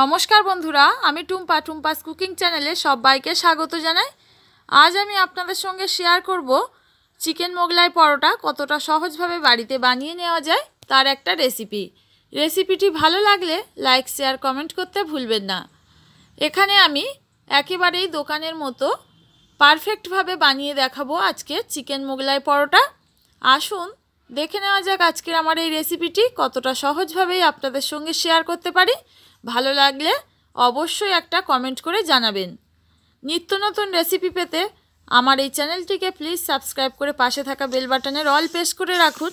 নমস্কার বন্ধুরা আমি টুম্পা টুম্পাস কুকিং চ্যানেলে সবাইকে স্বাগত জানাই আজ আমি আপনাদের সঙ্গে শেয়ার করব চিকেন মোগলাই পরোটা কতটা সহজভাবে বাড়িতে বানিয়ে নেওয়া যায় তার একটা রেসিপি রেসিপিটি ভালো লাগলে লাইক শেয়ার কমেন্ট করতে ভুলবেন না এখানে আমি একেবারেই দোকানের মতো পারফেক্টভাবে বানিয়ে দেখাবো আজকে চিকেন মোগলাই পরোটা আসুন দেখে নেওয়া যাক আজকের আমার এই রেসিপিটি কতটা সহজভাবেই আপনাদের সঙ্গে শেয়ার করতে পারি ভালো লাগলে অবশ্যই একটা কমেন্ট করে জানাবেন নিত্য নতুন রেসিপি পেতে আমার এই চ্যানেলটিকে প্লিজ সাবস্ক্রাইব করে পাশে থাকা বেল বাটনের অল প্রেস করে রাখুন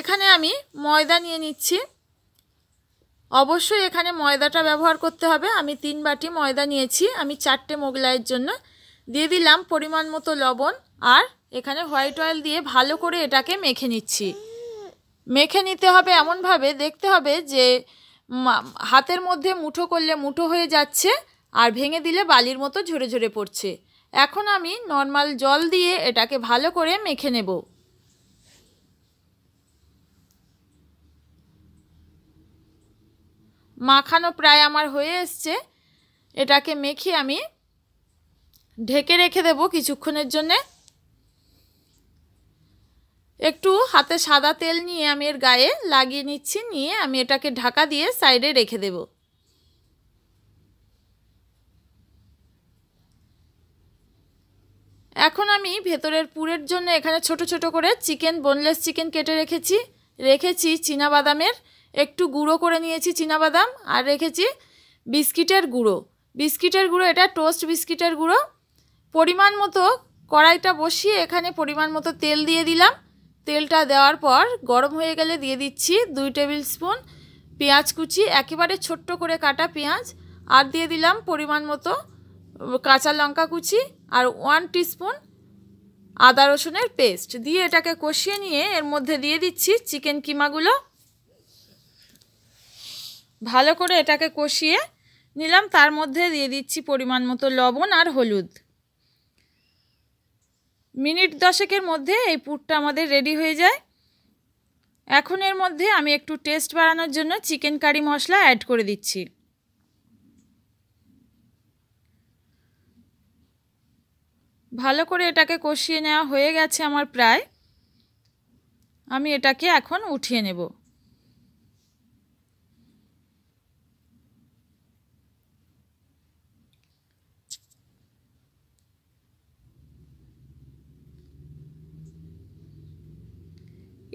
এখানে আমি ময়দা নিয়ে নিচ্ছি অবশ্যই এখানে ময়দাটা ব্যবহার করতে হবে আমি তিন বাটি ময়দা নিয়েছি আমি চারটে মোগলাইয়ের জন্য দিয়ে দিলাম পরিমাণ মতো লবণ আর এখানে হোয়াইট অয়েল দিয়ে ভালো করে এটাকে মেখে নিচ্ছি মেখে নিতে হবে এমনভাবে দেখতে হবে যে হাতের মধ্যে মুঠো করলে মুঠো হয়ে যাচ্ছে আর ভেঙে দিলে বালির মতো ঝরে ঝরে পড়ছে এখন আমি নর্মাল জল দিয়ে এটাকে ভালো করে মেখে নেব মাখানো প্রায় আমার হয়ে এসছে এটাকে মেখে আমি ঢেকে রেখে দেব কিছুক্ষণের জন্যে একটু হাতে সাদা তেল নিয়ে আমি এর গায়ে লাগিয়ে নিচ্ছি নিয়ে আমি এটাকে ঢাকা দিয়ে সাইডে রেখে দেব এখন আমি ভেতরের পুরের জন্য এখানে ছোট ছোট করে চিকেন বোনলেস চিকেন কেটে রেখেছি রেখেছি বাদামের একটু গুঁড়ো করে নিয়েছি বাদাম আর রেখেছি বিস্কিটের গুঁড়ো বিস্কিটের গুঁড়ো এটা টোস্ট বিস্কিটের গুঁড়ো পরিমাণ মতো কড়াইটা বসিয়ে এখানে পরিমাণ মতো তেল দিয়ে দিলাম তেলটা দেওয়ার পর গরম হয়ে গেলে দিয়ে দিচ্ছি দুই টেবিল স্পুন পেঁয়াজ কুচি একেবারে ছোট্ট করে কাটা পেঁয়াজ আর দিয়ে দিলাম পরিমাণ মতো কাঁচা লঙ্কা কুচি আর ওয়ান টিস্পুন আদা রসুনের পেস্ট দিয়ে এটাকে কষিয়ে নিয়ে এর মধ্যে দিয়ে দিচ্ছি চিকেন কিমাগুলো ভালো করে এটাকে কষিয়ে নিলাম তার মধ্যে দিয়ে দিচ্ছি পরিমাণ মতো লবণ আর হলুদ মিনিট দশেকের মধ্যে এই পুরটা আমাদের রেডি হয়ে যায় এখন এর মধ্যে আমি একটু টেস্ট বাড়ানোর জন্য চিকেন কারি মশলা অ্যাড করে দিচ্ছি ভালো করে এটাকে কষিয়ে নেওয়া হয়ে গেছে আমার প্রায় আমি এটাকে এখন উঠিয়ে নেবো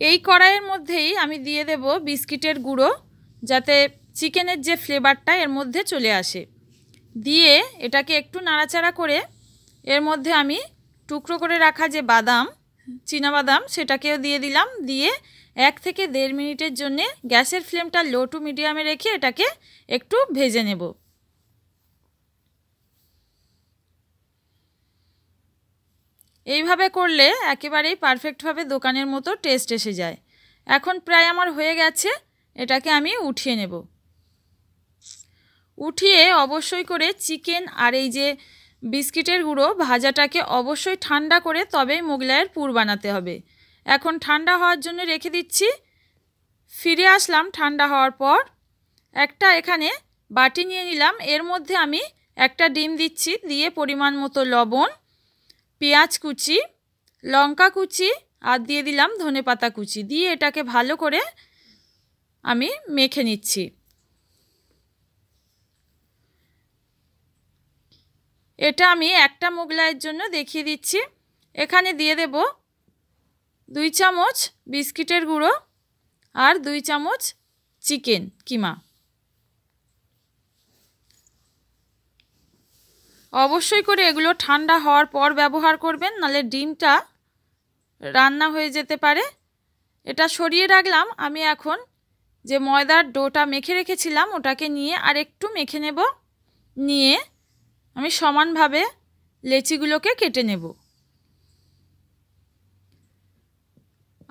এই কড়াইয়ের মধ্যেই আমি দিয়ে দেব বিস্কিটের গুঁড়ো যাতে চিকেনের যে ফ্লেভারটা এর মধ্যে চলে আসে দিয়ে এটাকে একটু নাড়াচাড়া করে এর মধ্যে আমি টুকরো করে রাখা যে বাদাম বাদাম সেটাকেও দিয়ে দিলাম দিয়ে এক থেকে দেড় মিনিটের জন্যে গ্যাসের ফ্লেমটা লো টু মিডিয়ামে রেখে এটাকে একটু ভেজে নেব এইভাবে করলে একেবারেই পারফেক্টভাবে দোকানের মতো টেস্ট এসে যায় এখন প্রায় আমার হয়ে গেছে এটাকে আমি উঠিয়ে নেব উঠিয়ে অবশ্যই করে চিকেন আর এই যে বিস্কিটের গুঁড়ো ভাজাটাকে অবশ্যই ঠান্ডা করে তবেই মোগলাইয়ের পুর বানাতে হবে এখন ঠান্ডা হওয়ার জন্য রেখে দিচ্ছি ফিরে আসলাম ঠান্ডা হওয়ার পর একটা এখানে বাটি নিয়ে নিলাম এর মধ্যে আমি একটা ডিম দিচ্ছি দিয়ে পরিমাণ মতো লবণ পেঁয়াজ কুচি লঙ্কা কুচি আর দিয়ে দিলাম ধনে পাতা কুচি দিয়ে এটাকে ভালো করে আমি মেখে নিচ্ছি এটা আমি একটা মোগলাইয়ের জন্য দেখিয়ে দিচ্ছি এখানে দিয়ে দেব দুই চামচ বিস্কিটের গুঁড়ো আর দুই চামচ চিকেন কিমা অবশ্যই করে এগুলো ঠান্ডা হওয়ার পর ব্যবহার করবেন নালে ডিমটা রান্না হয়ে যেতে পারে এটা সরিয়ে রাখলাম আমি এখন যে ময়দার ডোটা মেখে রেখেছিলাম ওটাকে নিয়ে আর একটু মেখে নেব নিয়ে আমি সমানভাবে লেচিগুলোকে কেটে নেব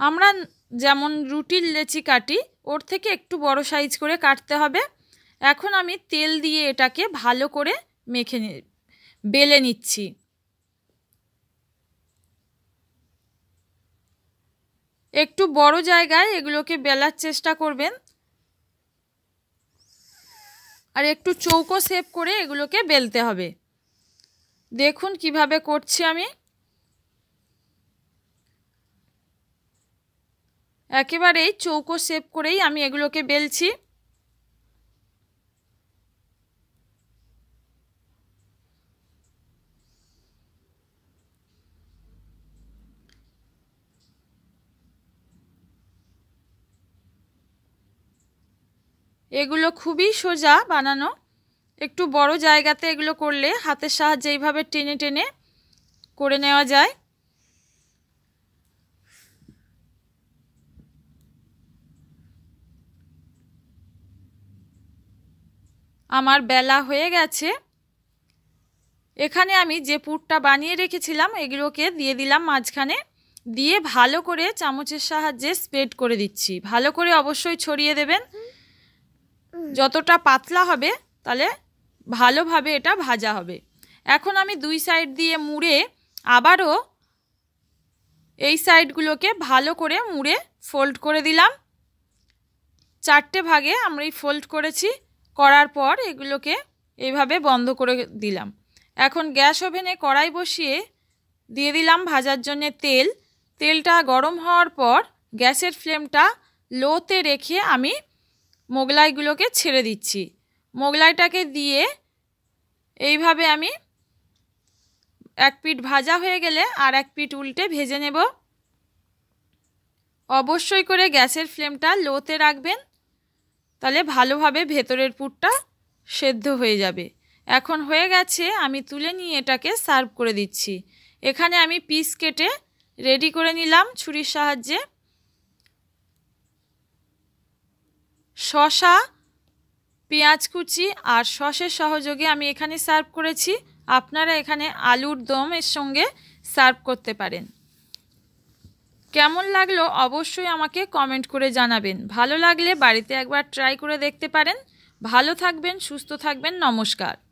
আমরা যেমন রুটির লেচি কাটি ওর থেকে একটু বড় সাইজ করে কাটতে হবে এখন আমি তেল দিয়ে এটাকে ভালো করে মেখে বেলে নিচ্ছি একটু বড় জায়গায় এগুলোকে বেলার চেষ্টা করবেন আর একটু চৌকো সেপ করে এগুলোকে বেলতে হবে দেখুন কিভাবে করছি আমি একেবারেই চৌকো সেপ করেই আমি এগুলোকে বেলছি এগুলো খুবই সোজা বানানো একটু বড় জায়গাতে এগুলো করলে হাতের সাহায্যে এইভাবে টেনে টেনে করে নেওয়া যায় আমার বেলা হয়ে গেছে এখানে আমি যে পুরটা বানিয়ে রেখেছিলাম এগুলোকে দিয়ে দিলাম মাঝখানে দিয়ে ভালো করে চামচের সাহায্যে স্প্রেড করে দিচ্ছি ভালো করে অবশ্যই ছড়িয়ে দেবেন যতটা পাতলা হবে তাহলে ভালোভাবে এটা ভাজা হবে এখন আমি দুই সাইড দিয়ে মুড়ে আবারও এই সাইডগুলোকে ভালো করে মুড়ে ফোল্ড করে দিলাম চারটে ভাগে আমরা এই ফোল্ড করেছি করার পর এগুলোকে এইভাবে বন্ধ করে দিলাম এখন গ্যাস ওভেনে কড়াই বসিয়ে দিয়ে দিলাম ভাজার জন্য তেল তেলটা গরম হওয়ার পর গ্যাসের ফ্লেমটা লোতে রেখে আমি মোগলাইগুলোকে ছেড়ে দিচ্ছি মোগলাইটাকে দিয়ে এইভাবে আমি এক পিঠ ভাজা হয়ে গেলে আর এক পিঠ উল্টে ভেজে নেব অবশ্যই করে গ্যাসের ফ্লেমটা লোতে রাখবেন তাহলে ভালোভাবে ভেতরের পুরটা সেদ্ধ হয়ে যাবে এখন হয়ে গেছে আমি তুলে নিয়ে এটাকে সার্ভ করে দিচ্ছি এখানে আমি পিস কেটে রেডি করে নিলাম ছুরির সাহায্যে শশা পেঁয়াজ কুচি আর সসের সহযোগে আমি এখানে সার্ভ করেছি আপনারা এখানে আলুর দমের সঙ্গে সার্ভ করতে পারেন কেমন লাগলো অবশ্যই আমাকে কমেন্ট করে জানাবেন ভালো লাগলে বাড়িতে একবার ট্রাই করে দেখতে পারেন ভালো থাকবেন সুস্থ থাকবেন নমস্কার